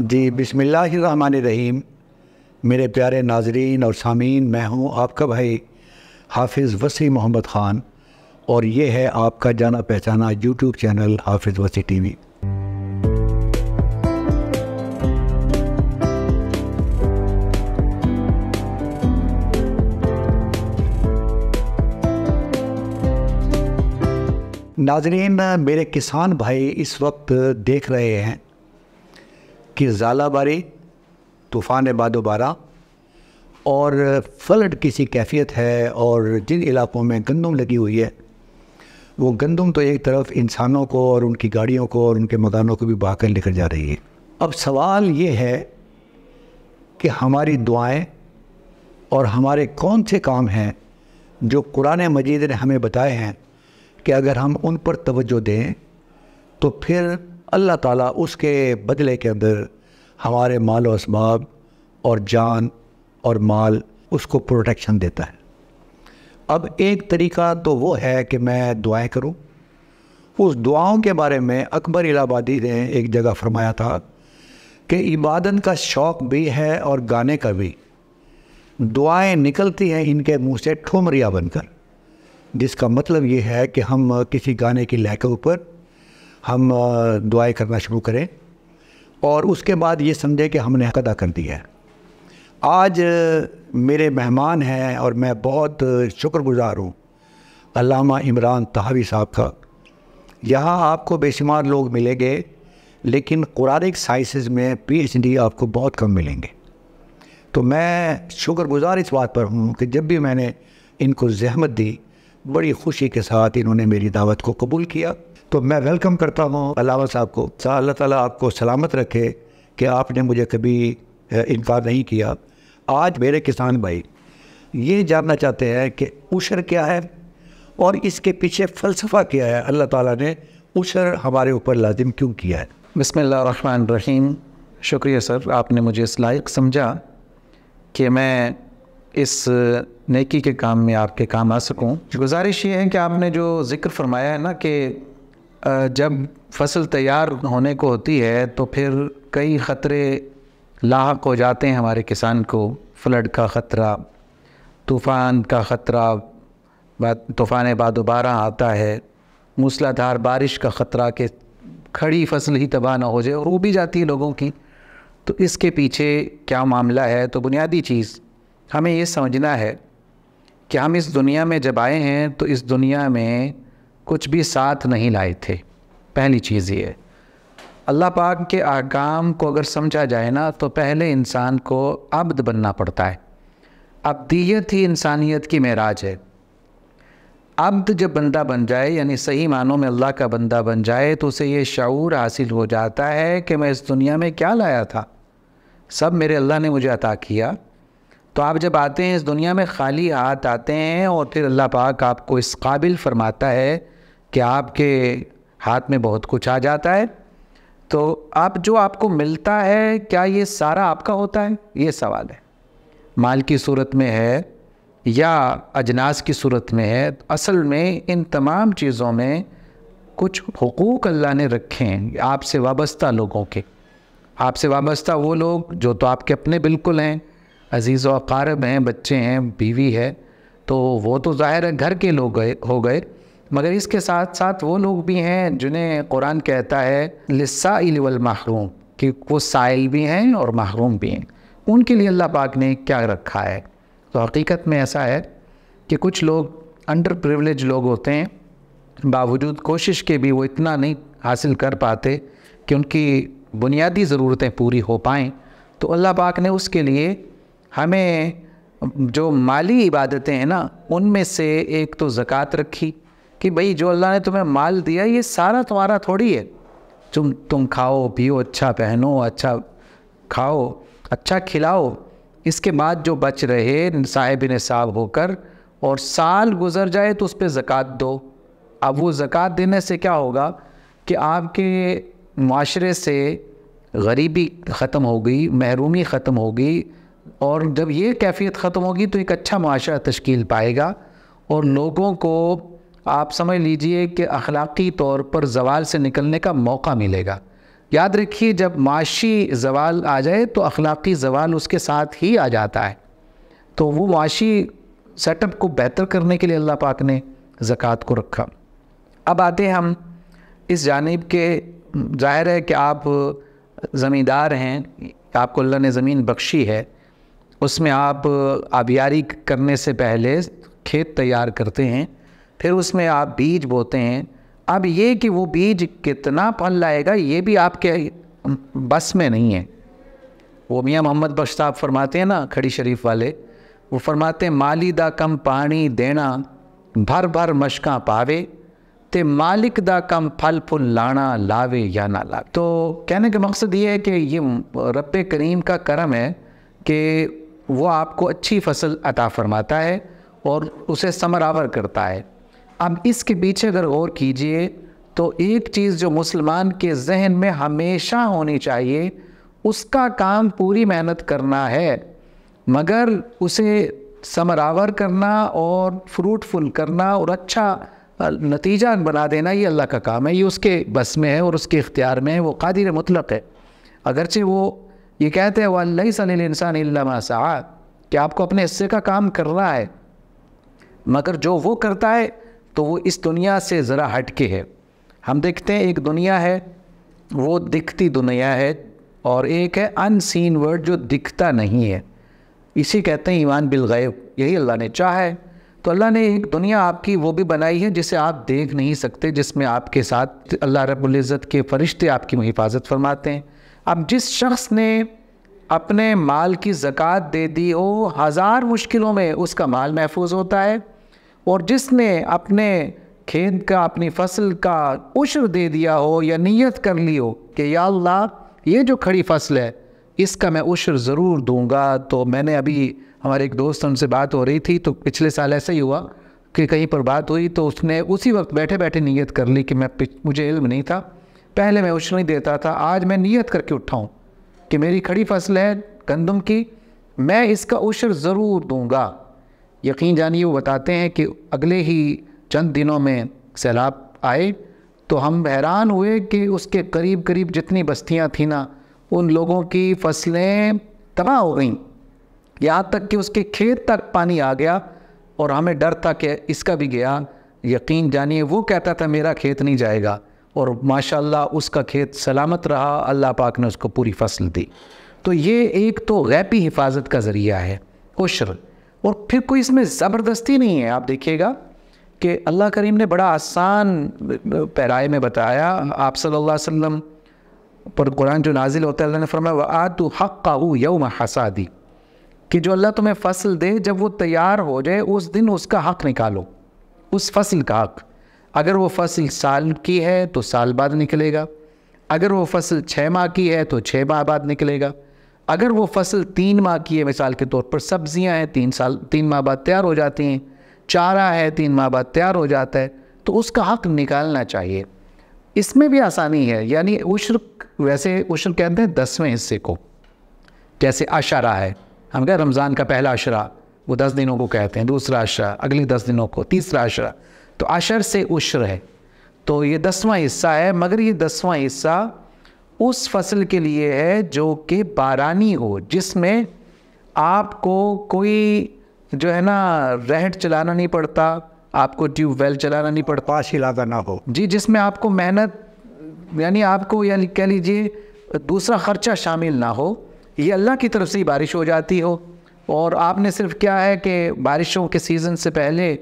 जी रहीम मेरे प्यारे नाजरीन और सामीन मैं हूँ आपका भाई हाफिज़ वसी मोहम्मद ख़ान और ये है आपका जाना पहचाना यूट्यूब चैनल हाफिज़ वसी टीवी नाजरीन मेरे किसान भाई इस वक्त देख रहे हैं कि ज़ाला बारी तूफ़ान बारा और फ्लड किसी कैफियत है और जिन इलाकों में गंदम लगी हुई है वो गंदम तो एक तरफ इंसानों को और उनकी गाड़ियों को और उनके मकानों को भी बहाकर लेकर जा रही है अब सवाल ये है कि हमारी दुआएं और हमारे कौन से काम हैं जो कुरान मजीद ने हमें बताए हैं कि अगर हम उन पर तवज्जो दें तो फिर अल्लाह ताला उसके बदले के अंदर हमारे माल और इसबाब और जान और माल उसको प्रोटेक्शन देता है अब एक तरीका तो वो है कि मैं दुआएं करूं उस दुआओं के बारे में अकबर इलाहाबादी ने एक जगह फरमाया था कि इबादत का शौक़ भी है और गाने का भी दुआएं निकलती हैं इनके मुंह से ठुमरिया बनकर जिसका मतलब ये है कि हम किसी गाने की लय के ऊपर हम दुआएं करना शुरू करें और उसके बाद ये समझे कि हमने हक अदा कर दिया है आज मेरे मेहमान हैं और मैं बहुत शुक्रगुजार हूँ अलामा इमरान तहावी साहब का यहाँ आपको बेशुमार लोग मिलेंगे लेकिन कुरानिक साइंसेस में पीएचडी आपको बहुत कम मिलेंगे तो मैं शुक्रगुजार इस बात पर हूँ कि जब भी मैंने इनको जहमत दी बड़ी खुशी के साथ इन्होंने मेरी दावत को कबूल किया तो मैं वेलकम करता हूँ अलावा साहब को अल्लाह ताला आपको सलामत रखे कि आपने मुझे कभी इनकार नहीं किया आज मेरे किसान भाई ये जानना चाहते हैं कि उशर क्या है और इसके पीछे फ़लसफ़ा क्या है अल्लाह ताला ने उशर हमारे ऊपर लाजिम क्यों किया है बसमान रहीम शुक्रिया सर आपने मुझे इस लायक समझा कि मैं इस नेकी के काम में आपके काम आ सकूं गुजारिश ये है कि आपने जो ज़िक्र फरमाया है ना कि जब फसल तैयार होने को होती है तो फिर कई ख़तरे लाक हो जाते हैं हमारे किसान को फ्लड का ख़तरा तूफ़ान का ख़तरा तूफ़ान बाद दोबारा आता है मूसलाधार बारिश का ख़तरा कि खड़ी फसल ही तबाह ना हो जाए और उबी भी जाती है लोगों की तो इसके पीछे क्या मामला है तो बुनियादी चीज़ हमें ये समझना है कि हम इस दुनिया में जब आए हैं तो इस दुनिया में कुछ भी साथ नहीं लाए थे पहली चीज़ ये अल्लाह पाक के आकाम को अगर समझा जाए ना तो पहले इंसान को अब्द बनना पड़ता है अब्दियत ही इंसानियत की मेराज है अब्द जब बंदा बन जाए यानी सही मानों में अल्लाह का बंदा बन जाए तो उसे ये शूर हासिल हो जाता है कि मैं इस दुनिया में क्या लाया था सब मेरे अल्लाह ने मुझे अता किया तो आप जब आते हैं इस दुनिया में खाली हाथ आते हैं और फिर अल्लाह पाक आपको इस काबिल फरमाता है कि आपके हाथ में बहुत कुछ आ जाता है तो आप जो आपको मिलता है क्या ये सारा आपका होता है ये सवाल है माल की सूरत में है या अजनास की सूरत में है तो असल में इन तमाम चीज़ों में कुछ हकूक़ अल्लाह ने रखे हैं आपसे वाबस्ता लोगों के आपसे वाबस्ता वो लोग जो तो आपके अपने बिल्कुल हैं अजीज़ व अकारब हैं बच्चे हैं बीवी है तो वो तो ज़ाहिर है घर के लोग गए हो गए मगर इसके साथ साथ वो लोग भी हैं जिन्हें कुरान कहता है लिस्सा महरूम कि वो साइल भी हैं और महरूम भी हैं उनके लिए अल्लाह पाक ने क्या रखा है तो हकीकत में ऐसा है कि कुछ लोग अंडर प्रिवलेज लोग होते हैं बावजूद कोशिश के भी वो इतना नहीं हासिल कर पाते कि उनकी बुनियादी ज़रूरतें पूरी हो पाएँ तो अल्लाह पाक ने उसके लिए हमें जो माली इबादतें हैं ना उनमें से एक तो ज़क़़त रखी कि भाई जो अल्लाह ने तुम्हें माल दिया ये सारा तुम्हारा थोड़ी है तुम तुम खाओ पियो अच्छा पहनो अच्छा खाओ अच्छा खिलाओ इसके बाद जो बच रहे साहिब नसाब होकर और साल गुजर जाए तो उस पर ज़क़़त दो अब वो ज़क़़त देने से क्या होगा कि आपके माशरे से गरीबी ख़त्म हो गई महरूमी ख़त्म हो गई और जब ये कैफियत ख़त्म होगी तो एक अच्छा माशरा तश्कील पाएगा और लोगों को आप समझ लीजिए कि अखलाक़ी तौर पर जवाल से निकलने का मौका मिलेगा याद रखिए जब माशी जवाल आ जाए तो अखलाक़ी जवाल उसके साथ ही आ जाता है तो वो माशी सेटअप को बेहतर करने के लिए अल्लाह पाक ने ज़क़़त को रखा अब आते हैं हम इस जानब के जाहिर है कि आप ज़मींदार हैं आपको अल्लाह ने ज़मीन बख्शी है उसमें आप आबियारी करने से पहले खेत तैयार करते हैं फिर उसमें आप बीज बोते हैं अब ये कि वो बीज कितना फल लाएगा ये भी आपके बस में नहीं है वो मियाँ मोहम्मद बश्ताब फरमाते हैं ना खड़ी शरीफ वाले वो फरमाते हैं माली दा कम पानी देना भर भर मशका पावे ते मालिक दा कम फल फुल लाना लावे या ना लावे तो कहने का मकसद ये है कि ये रब करीम का करम है कि वो आपको अच्छी फसल अता फरमाता है और उसे समरावर करता है अब इसके पीछे अगर गौर कीजिए तो एक चीज़ जो मुसलमान के जहन में हमेशा होनी चाहिए उसका काम पूरी मेहनत करना है मगर उसे समरावर करना और फ्रूटफुल करना और अच्छा नतीजा बना देना ये अल्लाह का काम है ये उसके बस में है और उसके इख्तियार में है वो कादिर मुतलक है अगरचे वो ये कहते हैं वही सल इंसान सा कि आपको अपने हिस्से का काम कर रहा है मगर जो वो करता है तो वो इस दुनिया से ज़रा हटके है हम देखते हैं एक दुनिया है वो दिखती दुनिया है और एक है अनसीन वर्ड जो दिखता नहीं है इसी कहते हैं ईमान बिल गैब यही अल्लाह ने चाहा है तो अल्लाह ने एक दुनिया आपकी वो भी बनाई है जिसे आप देख नहीं सकते जिसमें आपके साथ अल्लाह रब्ज़त के फ़रिश्ते आपकी हिफाजत फरमाते हैं अब जिस शख्स ने अपने माल की ज़क़़त दे दी हो हज़ार मुश्किलों में उसका माल महफूज होता है और जिसने अपने खेत का अपनी फसल का उश्र दे दिया हो या नीयत कर ली हो कि या अल्लाह ये जो खड़ी फसल है इसका मैं उश्र ज़रूर दूंगा तो मैंने अभी हमारे एक दोस्त उनसे बात हो रही थी तो पिछले साल ऐसा ही हुआ कि कहीं पर बात हुई तो उसने उसी वक्त बैठे बैठे नीयत कर ली कि मैं मुझे इल्म नहीं था पहले मैं उश्र नहीं देता था आज मैं नीयत करके उठाऊँ कि मेरी खड़ी फसल है गंदम की मैं इसका उश्र ज़रूर दूँगा यकीन जानिए वो बताते हैं कि अगले ही चंद दिनों में सैलाब आए तो हम हैरान हुए कि उसके करीब करीब जितनी बस्तियां थीं ना उन लोगों की फसलें तबाह हो गईं यहाँ तक कि उसके खेत तक पानी आ गया और हमें डर था कि इसका भी गया यकीन जानिए वो कहता था मेरा खेत नहीं जाएगा और माशाल्लाह उसका खेत सलामत रहा अल्लाह पाक ने उसको पूरी फसल दी तो ये एक तो गैपी हिफाजत का ज़रिया है उशर और फिर कोई इसमें ज़बरदस्ती नहीं है आप देखिएगा कि अल्लाह करीम ने बड़ा आसान पैराए में बताया आप सल्लल्लाहु अलैहि वसल्लम पर कुरान जो नाजिल होता है अल्लाह ने फरमाया आतु हक का यौम हसादी कि जो अल्लाह तुम्हें फसल दे जब वो तैयार हो जाए उस दिन उसका हक निकालो उस फसल का हक अगर वो फसल साल की है तो साल बाद निकलेगा अगर वो फसल छः माह की है तो छः माह बाद निकलेगा अगर वो फसल तीन माह की है मिसाल के तौर पर सब्जियां हैं तीन साल तीन माह बाद तैयार हो जाती हैं चारा है तीन माह बाद तैयार हो जाता है तो उसका हक निकालना चाहिए इसमें भी आसानी है यानी उश्र वैसे उश्र कहते हैं दसवें हिस्से को जैसे अशरा है हम कहें रमज़ान का पहला अशरा वो दस दिनों को कहते हैं दूसरा अशरा अगले दस दिनों को तीसरा अशरा तो अशर से उश्र है तो ये दसवां हिस्सा है मगर ये दसवां हिस्सा उस फसल के लिए है जो कि बारानी हो जिसमें आपको कोई जो है ना रहट चलाना नहीं पड़ता आपको ट्यूबवेल चलाना नहीं पड़ता पास हिलाता ना हो जी जिसमें आपको मेहनत यानी आपको यानी कह लीजिए दूसरा ख़र्चा शामिल ना हो ये अल्लाह की तरफ से ही बारिश हो जाती हो और आपने सिर्फ क्या है कि बारिशों के सीज़न से पहले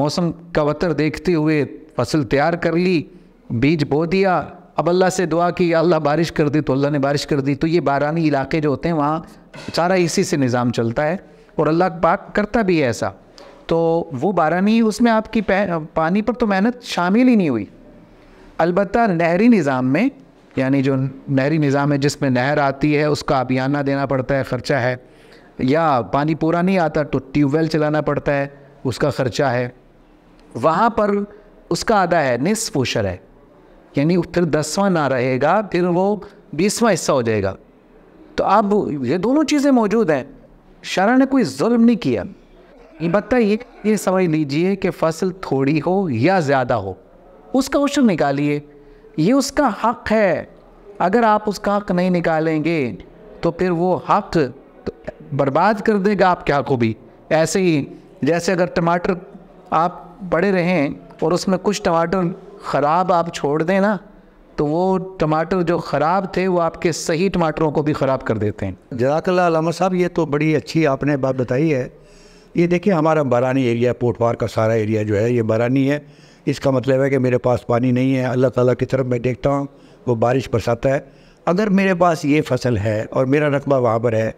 मौसम का वतर देखते हुए फसल तैयार कर ली बीज बो दिया अब अल्लाह से दुआ की अल्लाह बारिश कर दी तो अल्लाह ने बारिश कर दी तो ये बारानी इलाके जो होते हैं वहाँ सारा इसी से निज़ाम चलता है और अल्लाह पाक करता भी है ऐसा तो वो बारानी उसमें आपकी पानी पर तो मेहनत शामिल ही नहीं हुई अलबत् नहरी निज़ाम में यानी जो नहरी निज़ाम है जिसमें नहर आती है उसका अभियाना देना पड़ता है ख़र्चा है या पानी पूरा नहीं आता तो ट्यूबवेल चलाना पड़ता है उसका ख़र्चा है वहाँ पर उसका आधा है निसफ़ोशर है यानी फिर दसवां ना रहेगा फिर वो बीसवां हिस्सा हो जाएगा तो अब ये दोनों चीज़ें मौजूद हैं शरण ने कोई जुल्म नहीं किया ये ये ये समझ लीजिए कि फसल थोड़ी हो या ज़्यादा हो उसका उशर निकालिए ये उसका हक है अगर आप उसका हक नहीं निकालेंगे तो फिर वो हक तो बर्बाद कर देगा आपके हक को भी ऐसे ही जैसे अगर टमाटर आप पड़े रहें और उसमें कुछ टमाटर ख़राब आप छोड़ दें ना तो वो टमाटर जो ख़राब थे वो आपके सही टमाटरों को भी ख़राब कर देते हैं जदाकल्ला साहब ये तो बड़ी अच्छी आपने बात बताई है ये देखिए हमारा बारानी एरिया पोटवार का सारा एरिया जो है ये बारानी है इसका मतलब है कि मेरे पास पानी नहीं है अल्लाह ताला की तरफ मैं देखता हूँ वो बारिश बरसाता है अगर मेरे पास ये फसल है और मेरा रकबा वहाँ पर है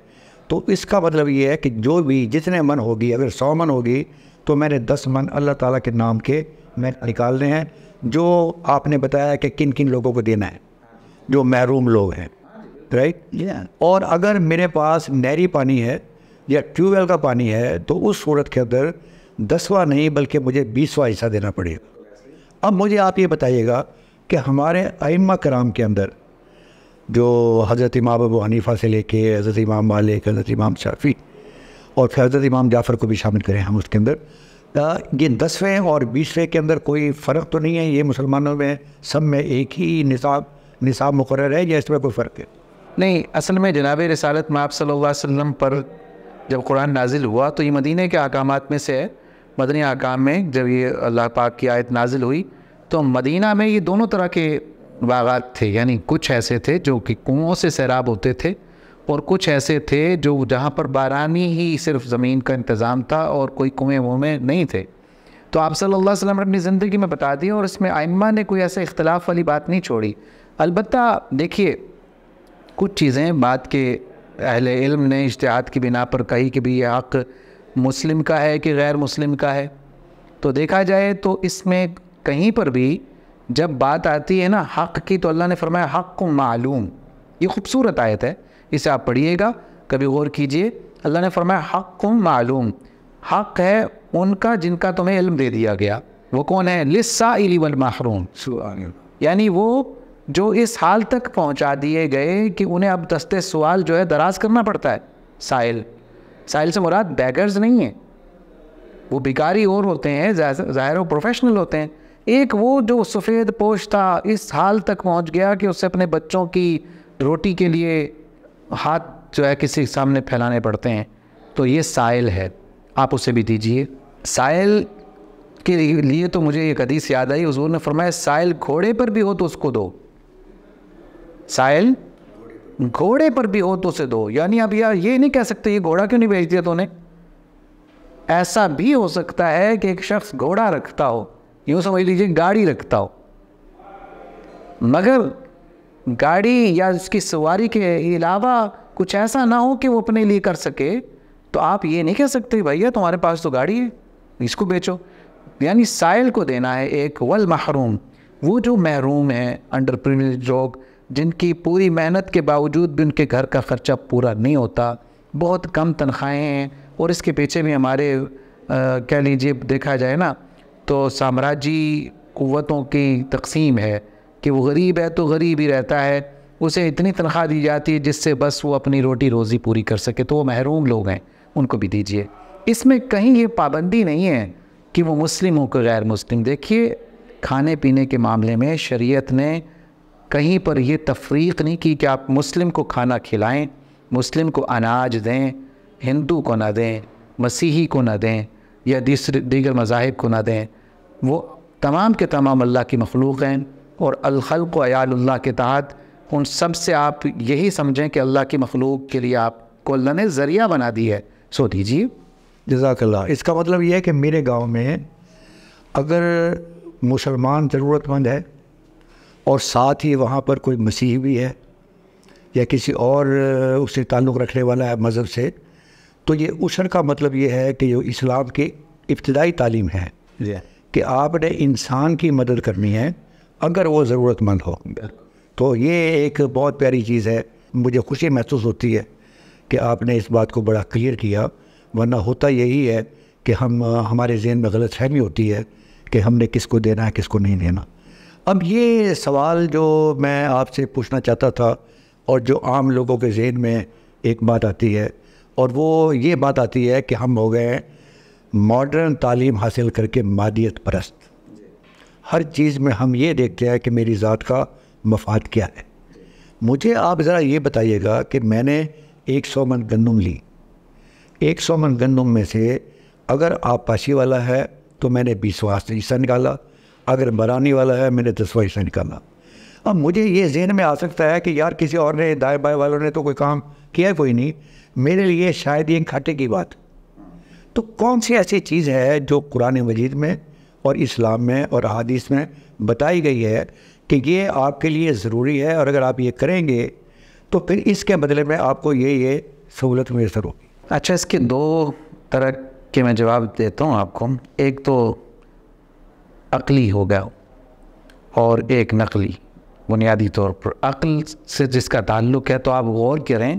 तो इसका मतलब ये है कि जो भी जितने मन होगी अगर सौ मन होगी तो मैंने दस मन अल्लाह ताला के नाम के मैं निकालने हैं जो आपने बताया कि किन किन लोगों को देना है जो महरूम लोग हैं राइट yeah. और अगर मेरे पास नहरी पानी है या ट्यूबवेल का पानी है तो उस सूरत के अंदर दसवा नहीं बल्कि मुझे बीसवा हिस्सा देना पड़ेगा अब मुझे आप ये बताइएगा कि हमारे अम्मा कराम के अंदर जो हज़रत इमाम अबू हनीफ़ा से लेके हज़रत इमाम मालिक हज़रत इमाम शाफी और फिर हज़रत इमाम जाफ़र को भी शामिल करें हम उसके अंदर ये दसवें और बीसवें के अंदर कोई फ़र्क तो नहीं है ये मुसलमानों में सब में एक ही निसाब निसाब मुकर है या इसमें कोई फ़र्क है नहीं असल में जनाब रसालत में सल्ला वसम पर जब कुरान नाजिल हुआ तो ये मदीने के अहकाम में से है मदनी अहकाम में जब ये अल्लाह पाक की आयत नाजिल हुई तो मदीना में ये दोनों तरह के बागात थे यानी कुछ ऐसे थे जो कि कुओं से सैराब होते थे और कुछ ऐसे थे जो जहाँ पर बारानी ही सिर्फ ज़मीन का इंतज़ाम था और कोई कुएँ वुएँ नहीं थे तो आप सल्लल्लाहु अलैहि वसल्लम ने अपनी ज़िंदगी में बता दिया और इसमें आइम्मा ने कोई ऐसे इख्तलाफ वाली बात नहीं छोड़ी अलबत् देखिए कुछ चीज़ें बात के अहल इल्म ने इश्तहाद की बिना पर कही कि भाई ये हक़ मुस्लिम का है कि गैर मुस्लिम का है तो देखा जाए तो इसमें कहीं पर भी जब बात आती है ना हक़ की तो अल्लाह ने फरमाया हक़ मालूम ये खूबसूरत आयत है इसे आप पढ़िएगा कभी गौर कीजिए अल्लाह ने फरमाया हक़ मालूम हक़ है उनका जिनका तुम्हें इल्म दे दिया गया वो कौन है लिस्सा वल माहरूम यानी वो जो इस हाल तक पहुंचा दिए गए कि उन्हें अब दस्ते सवाल जो है दराज करना पड़ता है साइल साइल से मुराद बैगर्स नहीं है वो भिकारी और होते हैं ज़ाहिर प्रोफेशनल होते हैं एक वो जो सफ़ेद पोश था इस हाल तक पहुंच गया कि उससे अपने बच्चों की रोटी के लिए हाथ जो है किसी के सामने फैलाने पड़ते हैं तो ये साइल है आप उसे भी दीजिए साइल के लिए तो मुझे ये हदीस याद आई हजूर ने फरमाया साइल घोड़े पर भी हो तो उसको दो साइल घोड़े पर भी हो तो उसे दो यानी अब यार ये नहीं कह सकते ये घोड़ा क्यों नहीं बेच दिया तूने ऐसा भी हो सकता है कि एक शख्स घोड़ा रखता हो यूँ समझ लीजिए गाड़ी रखता हो मगर गाड़ी या उसकी सवारी के अलावा कुछ ऐसा ना हो कि वो अपने लिए कर सके तो आप ये नहीं कह सकते भैया तुम्हारे पास तो गाड़ी है इसको बेचो यानी साइल को देना है एक वल महरूम वो जो महरूम है अंडर प्रिविलेज लोग जिनकी पूरी मेहनत के बावजूद भी उनके घर का ख़र्चा पूरा नहीं होता बहुत कम तनख्वाहें हैं और इसके पीछे भी हमारे कह लीजिए देखा जाए ना तो साम्राज्य क़वतों की तकसीम है कि वो गरीब है तो गरीब ही रहता है उसे इतनी तनख्वाह दी जाती है जिससे बस वो अपनी रोटी रोज़ी पूरी कर सके तो वो महरूम लोग हैं उनको भी दीजिए इसमें कहीं ये पाबंदी नहीं है कि वो मुस्लिम हो के गैर मुस्लिम देखिए खाने पीने के मामले में शरीयत ने कहीं पर यह तफरीक नहीं की कि आप मुस्लिम को खाना खिलाएं मुस्लिम को अनाज दें हिंदू को ना दें मसीही को ना दें या दूसरे दीगर मज़ाहब को ना दें वो तमाम के तमाम अल्लाह की मखलूक हैं और अलखल को अयाल्ला के तहत उन सब से आप यही समझें कि अल्लाह की मखलूक के लिए आपको अल्लाह ने ज़रिया बना दी है सो दीजिए जजाकल्ला इसका मतलब यह है कि मेरे गांव में अगर मुसलमान ज़रूरतमंद है और साथ ही वहाँ पर कोई मसीह भी है या किसी और उससे ताल्लुक़ रखने वाला है मज़हब से तो ये उशर का मतलब ये है कि जो इस्लाम की इब्तदाई तालीम है कि आपने इंसान की मदद करनी है अगर वो ज़रूरतमंद हो तो ये एक बहुत प्यारी चीज़ है मुझे खुशी महसूस होती है कि आपने इस बात को बड़ा क्लियर किया वरना होता यही है कि हम हमारे जहन में गलत फहमी होती है कि हमने किसको देना है किसको नहीं देना अब ये सवाल जो मैं आपसे पूछना चाहता था और जो आम लोगों के जहन में एक बात आती है और वो ये बात आती है कि हम हो गए मॉडर्न तालीम हासिल करके मादियत परस्त हर चीज़ में हम ये देखते हैं कि मेरी ज़ात का मफाद क्या है मुझे आप ज़रा ये बताइएगा कि मैंने एक सौ मन गंदम ली एक सौ मन गंदम में से अगर आप पासी वाला है तो मैंने बीसवा हिस्सा निकाला अगर बरानी वाला है मैंने दसवा हिस्सा निकाला अब मुझे ये जहन में आ सकता है कि यार किसी और ने दाएँ बाएँ वालों ने तो कोई काम किया कोई नहीं मेरे लिए शायद ये घाटे की बात तो कौन सी ऐसी चीज़ है जो कुरान मजीद में और इस्लाम में और अदीस में बताई गई है कि ये आपके लिए ज़रूरी है और अगर आप ये करेंगे तो फिर इसके बदले में आपको ये ये सहूलत मैसर होगी अच्छा इसके दो तरह के मैं जवाब देता हूँ आपको एक तो अकली हो गया और एक नकली बुनियादी तौर पर अक्ल से जिसका ताल्लुक़ है तो आप गौर करें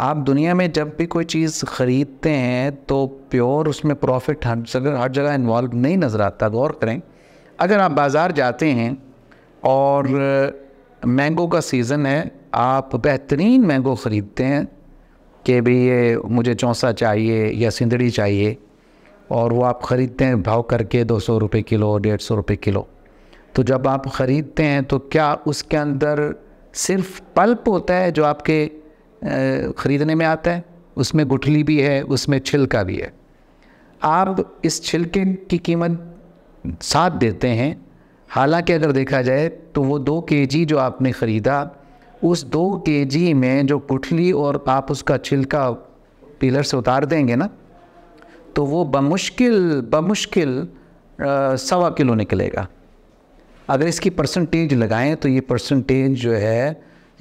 आप दुनिया में जब भी कोई चीज़ ख़रीदते हैं तो प्योर उसमें प्रॉफिट हर जगह हर जगह इन्वॉल्व नहीं नज़र आता गौर करें अगर आप बाज़ार जाते हैं और मैंगो का सीज़न है आप बेहतरीन मैंगो ख़रीदते हैं कि भाई ये मुझे चौंसा चाहिए या सिंदड़ी चाहिए और वो आप ख़रीदते हैं भाव करके दो सौ रुपये किलो डेढ़ सौ रुपये किलो तो जब आप ख़रीदते हैं तो क्या उसके अंदर सिर्फ पल्प होता है जो आपके ख़रीदने में आता है उसमें गुठली भी है उसमें छिलका भी है आप इस छिलके की कीमत साथ देते हैं हालांकि अगर देखा जाए तो वो दो के जी जो आपने ख़रीदा उस दो के जी में जो गुठली और आप उसका छिलका पिलर से उतार देंगे ना तो वो बमुश्किल बमुश्किल सवा किलो निकलेगा अगर इसकी परसेंटेज लगाएं तो ये परसेंटेज जो है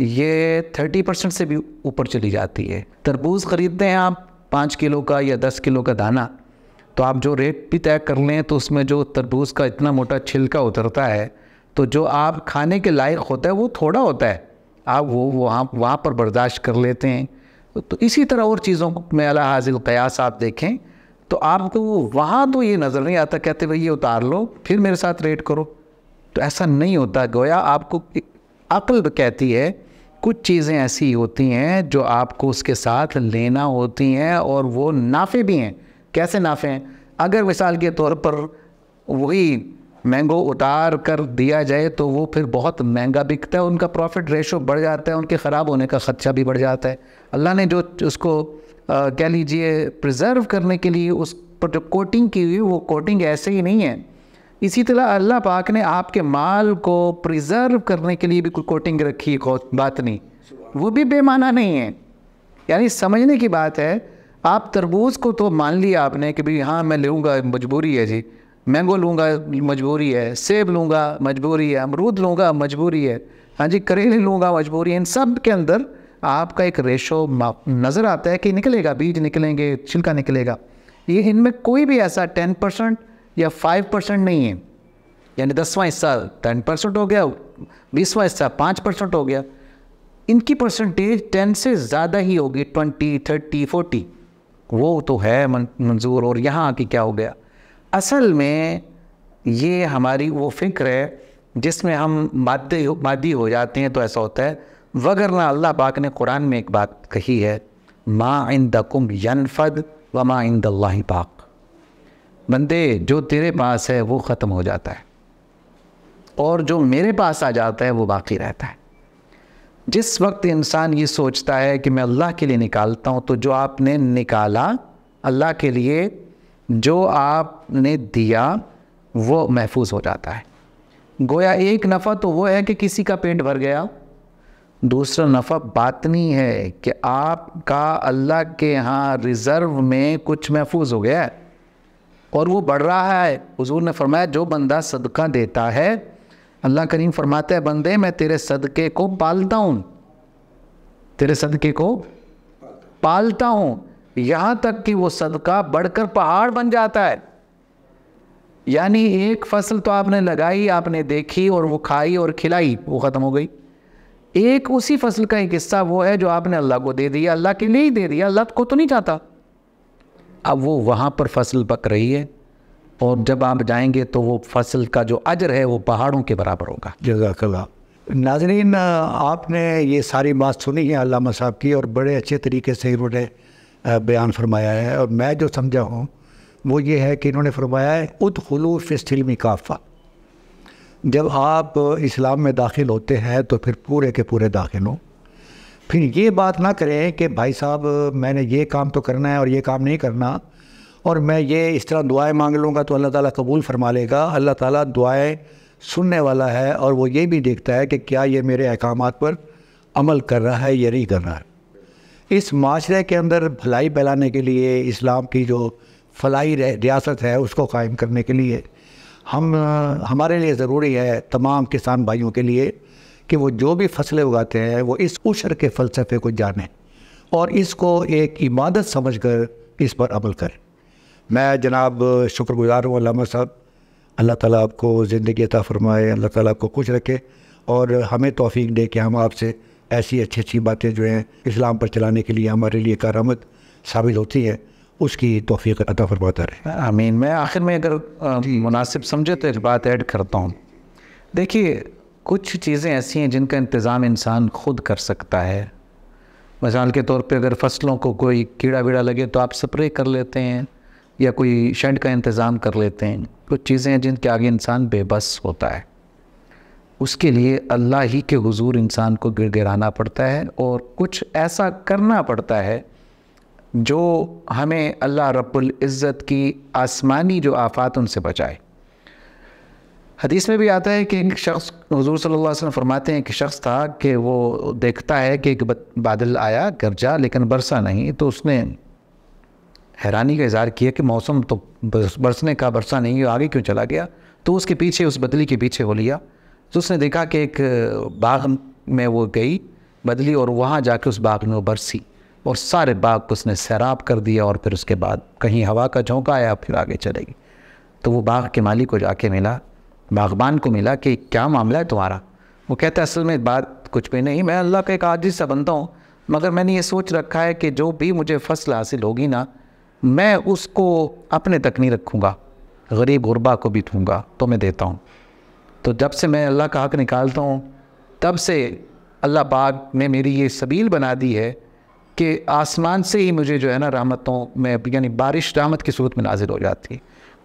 ये थर्टी परसेंट से भी ऊपर चली जाती है तरबूज ख़रीदते हैं आप पाँच किलो का या दस किलो का दाना तो आप जो रेट भी तय कर लें तो उसमें जो तरबूज का इतना मोटा छिलका उतरता है तो जो आप खाने के लायक होता है वो थोड़ा होता है आप वो वहाँ वहाँ पर बर्दाश्त कर लेते हैं तो इसी तरह और चीज़ों में अला हाजिल कयास आप देखें तो आपको वहाँ तो ये नज़र नहीं आता कहते भाई ये उतार लो फिर मेरे साथ रेट करो तो ऐसा नहीं होता गोया आपको अक्ल कहती है कुछ चीज़ें ऐसी होती हैं जो आपको उसके साथ लेना होती हैं और वो नाफे भी हैं कैसे नाफे हैं अगर मिसाल के तौर पर वही मैंगो उतार कर दिया जाए तो वो फिर बहुत महंगा बिकता है उनका प्रॉफिट रेशो बढ़ जाता है उनके ख़राब होने का ख़र्चा भी बढ़ जाता है अल्लाह ने जो उसको कह लीजिए प्रिजर्व करने के लिए उस पर जो कोटिंग की हुई वो कोटिंग ऐसे ही नहीं है इसी तरह अल्लाह पाक ने आपके माल को प्रिजर्व करने के लिए भी कोई कोटिंग रखी बात नहीं वो भी बेमाना नहीं है यानी समझने की बात है आप तरबूज को तो मान लिया आपने कि भाई हाँ मैं लूँगा मजबूरी है जी मैंगो लूँगा मजबूरी है सेब लूँगा मजबूरी है अमरूद लूँगा मजबूरी है हाँ जी करेले लूँगा मजबूरी है इन सब के अंदर आपका एक रेशो नज़र आता है कि निकलेगा बीज निकलेंगे छिलका निकलेगा ये इनमें कोई भी ऐसा टेन परसेंट या फाइव परसेंट नहीं है यानी दसवां हिस्सा टेन परसेंट हो गया बीसवा हिस्सा पाँच परसेंट हो गया इनकी परसेंटेज टेन से ज़्यादा ही होगी ट्वेंटी थर्टी फोर्टी वो तो है मंजूर और यहाँ आके क्या हो गया असल में ये हमारी वो फिक्र है जिसमें हम मादे मादी हो जाते हैं तो ऐसा होता है वगरना अल्लाह पाक ने कुरान में एक बात कही है माँ इन दुम यनफद व माँ इन दल्ला पाक बंदे जो तेरे पास है वो ख़त्म हो जाता है और जो मेरे पास आ जाता है वो बाकी रहता है जिस वक्त इंसान ये सोचता है कि मैं अल्लाह के लिए निकालता हूँ तो जो आपने निकाला अल्लाह के लिए जो आपने दिया वो महफूज हो जाता है गोया एक नफ़ा तो वो है कि किसी का पेट भर गया दूसरा नफ़ा बात नहीं है कि आपका अल्लाह के यहाँ रिज़र्व में कुछ महफूज हो गया है और वो बढ़ रहा है हजूर ने फरमाया जो बंदा सदका देता है अल्लाह करीम फरमाते हैं बंदे मैं तेरे सदक़े को पालता हूँ तेरे सदक़े को पालता हूँ यहाँ तक कि वो सदका बढ़कर पहाड़ बन जाता है यानी एक फसल तो आपने लगाई आपने देखी और वो खाई और खिलाई वो ख़त्म हो गई एक उसी फसल का एक हिस्सा वो है जो आपने अल्लाह को दे दिया अल्लाह के लिए ही दे दिया अल्लाह को तो नहीं चाहता अब वो वहाँ पर फसल पक रही है और जब आप जाएंगे तो वो फसल का जो अजर है वो पहाड़ों के बराबर होगा जजाकला नाजरीन आपने ये सारी बात सुनी है अलामा साहब की और बड़े अच्छे तरीके से इन्होंने बयान फरमाया है और मैं जो समझा हूँ वो ये है कि इन्होंने फरमाया है उद खलू फिसलमी काफ़ा जब आप इस्लाम में दाखिल होते हैं तो फिर पूरे के पूरे दाखिल हों फिर ये बात ना करें कि भाई साहब मैंने ये काम तो करना है और ये काम नहीं करना और मैं ये इस तरह दुआएं मांग लूँगा तो अल्लाह ताला कबूल फरमा लेगा अल्लाह ताला दुआएं सुनने वाला है और वो ये भी देखता है कि क्या ये मेरे अहकाम पर अमल कर रहा है या नहीं कर रहा है इस माशरे के अंदर भलाई फैलाने के लिए इस्लाम की जो फलाई रियासत है उसको कायम करने के लिए हम हमारे लिए ज़रूरी है तमाम किसान भाइयों के लिए कि वो जो भी फसलें उगाते हैं वो इस उशर के फ़लसफे को जानें और इसको एक इबादत समझ कर इस पर अमल करें मैं जनाब शुक्रगुजार हूँ अलामा साहब अल्लाह ताला आपको ज़िंदगी अता फरमाए अल्लाह ताला आपको खुश रखे और हमें तोफ़ी दे कि हम आपसे ऐसी अच्छी अच्छी बातें जो हैं इस्लाम पर चलाने के लिए हमारे लिए कारामद साबित होती हैं उसकी तोफ़ी अता फरमाता रहे आमीन मैं आखिर में अगर मुनासिब समझे तो एक बात ऐड करता हूँ देखिए कुछ चीज़ें ऐसी हैं जिनका इंतज़ाम इंसान खुद कर सकता है मिसाल के तौर पे अगर फसलों को कोई कीड़ा वीड़ा लगे तो आप स्प्रे कर लेते हैं या कोई शेड का इंतज़ाम कर लेते हैं कुछ चीज़ें हैं जिनके आगे इंसान बेबस होता है उसके लिए अल्लाह ही के हुजूर इंसान को गिर गिराना पड़ता है और कुछ ऐसा करना पड़ता है जो हमें अल्लाह रब्बुल इज़्ज़त की आसमानी जो आफात उनसे बचाए हदीस में भी आता है कि एक शख्स हजूर वसल्लम फरमाते हैं कि शख्स था कि वो देखता है कि एक बादल आया गरजा लेकिन बरसा नहीं तो उसने हैरानी का इजहार किया कि मौसम तो बरसने का बरसा नहीं आगे क्यों चला गया तो उसके पीछे उस बदली के पीछे हो लिया तो उसने देखा कि एक बाग में वो गई बदली और वहाँ जाके उस बाग में वो बरसी और सारे बाग को उसने सैराब कर दिया और फिर उसके बाद कहीं हवा का झोंका आया फिर आगे चलेगी तो वो बाग के मालिक को जाके मिला बागबान को मिला कि क्या मामला है तुम्हारा वो कहते हैं असल में बात कुछ भी नहीं मैं अल्लाह का एक आजिज सा बनता हूँ मगर मैंने ये सोच रखा है कि जो भी मुझे फसल हासिल होगी ना मैं उसको अपने तक नहीं रखूँगा गरीब गुरबा को भी दूँगा तो मैं देता हूँ तो जब से मैं अल्लाह का हक निकालता हूँ तब से अल्लाह पाक ने मेरी ये सबील बना दी है कि आसमान से ही मुझे जो है ना रहमतों में यानी बारिश रहमत की सूरत में नाजिल हो जाती है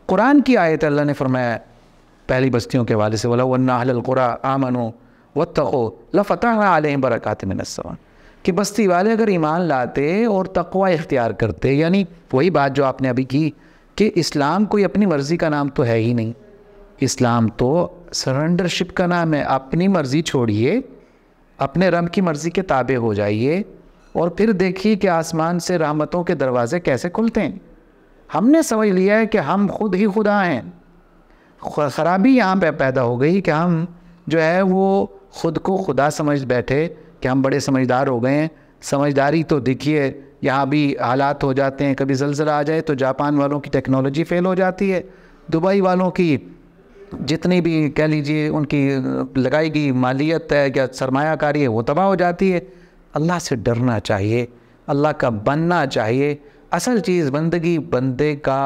कुरान की आयत अल्लाह ने फरमाया पहली बस्तियों के हवाले से बोला वन्नाकुरा आमनो व तको लफ़तः आलिम बरक़ात कि बस्ती वाले अगर ईमान लाते और तकवा इख्तियार करते यानी वही बात जो आपने अभी की कि इस्लाम कोई अपनी मर्ज़ी का नाम तो है ही नहीं इस्लाम तो सरेंडरशिप का नाम है अपनी मर्ज़ी छोड़िए अपने रम की मर्ज़ी के ताबे हो जाइए और फिर देखिए कि आसमान से रहमतों के दरवाज़े कैसे खुलते हैं हमने समझ लिया है कि हम खुद ही खुदा हैं ख़राबी यहाँ पे पैदा हो गई कि हम जो है वो ख़ुद को खुदा समझ बैठे कि हम बड़े समझदार हो गए हैं समझदारी तो देखिए यहाँ भी हालात हो जाते हैं कभी जलजला आ जाए तो जापान वालों की टेक्नोलॉजी फ़ेल हो जाती है दुबई वालों की जितनी भी कह लीजिए उनकी लगाई गई मालियत है या सरमाकारी है वो तबाह हो जाती है अल्लाह से डरना चाहिए अल्लाह का बनना चाहिए असल चीज़ बंदगी बंदे का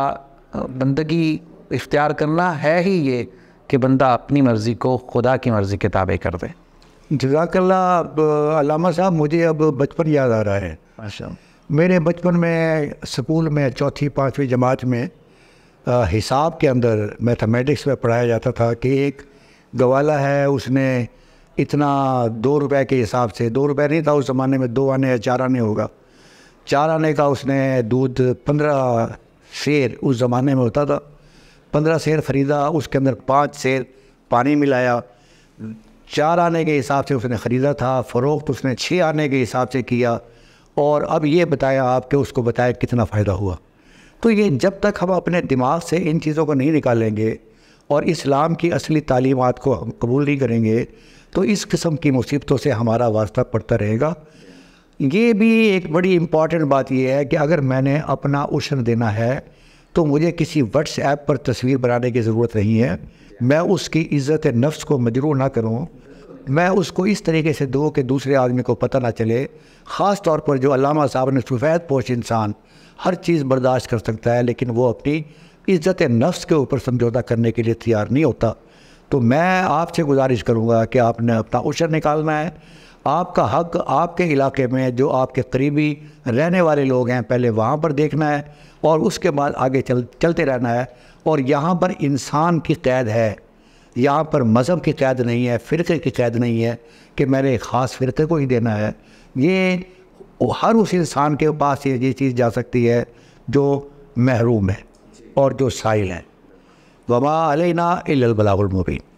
बंदगी इख्तियार करना है ही ये कि बंदा अपनी मर्ज़ी को खुदा की मर्ज़ी के ताबे कर दे जजाकल्ला अब साहब मुझे अब बचपन याद आ रहा है अच्छा मेरे बचपन में स्कूल में चौथी पाँचवीं जमात में हिसाब के अंदर मैथमेटिक्स में पढ़ाया जाता था कि एक गवाला है उसने इतना दो रुपए के हिसाब से दो रुपए नहीं था उस ज़माने में दो आने या चार आने होगा चार आने का उसने दूध पंद्रह शेर उस ज़माने में होता था पंद्रह शेर ख़रीदा उसके अंदर पाँच शेर पानी मिलाया चार आने के हिसाब से उसने ख़रीदा था फ़रोख्त उसने छः आने के हिसाब से किया और अब ये बताया आपके उसको बताया कितना फ़ायदा हुआ तो ये जब तक हम अपने दिमाग से इन चीज़ों को नहीं निकालेंगे और इस्लाम की असली तालीमत को हम कबूल नहीं करेंगे तो इस किस्म की मुसीबतों से हमारा वास्ता पड़ता रहेगा ये भी एक बड़ी इम्पॉर्टेंट बात यह है कि अगर मैंने अपना उशन देना है तो मुझे किसी व्हाट्सएप पर तस्वीर बनाने की ज़रूरत नहीं है मैं उसकी इज़्ज़त नफ्स को मजरू ना करूँ मैं उसको इस तरीके से दो कि दूसरे आदमी को पता ना चले ख़ास तौर पर जो अलामा साहब ने सफ़ैद पोश इंसान हर चीज़ बर्दाश्त कर सकता है लेकिन वो अपनी इज़्ज़त नफ्स के ऊपर समझौता करने के लिए तैयार नहीं होता तो मैं आपसे गुजारिश करूँगा कि आपने अपना उशर निकालना है आपका हक आपके इलाके में जो आपके करीबी रहने वाले लोग हैं पहले वहाँ पर देखना है और उसके बाद आगे चल चलते रहना है और यहाँ पर इंसान की कैद है यहाँ पर मज़हब की कैद नहीं है फ़िरके की कैद नहीं है कि मैंने ख़ास फ़िरके को ही देना है ये हर उस इंसान के पास ये चीज़ जा सकती है जो महरूम है और जो साइल है वबा अलना इलाबलामुबीन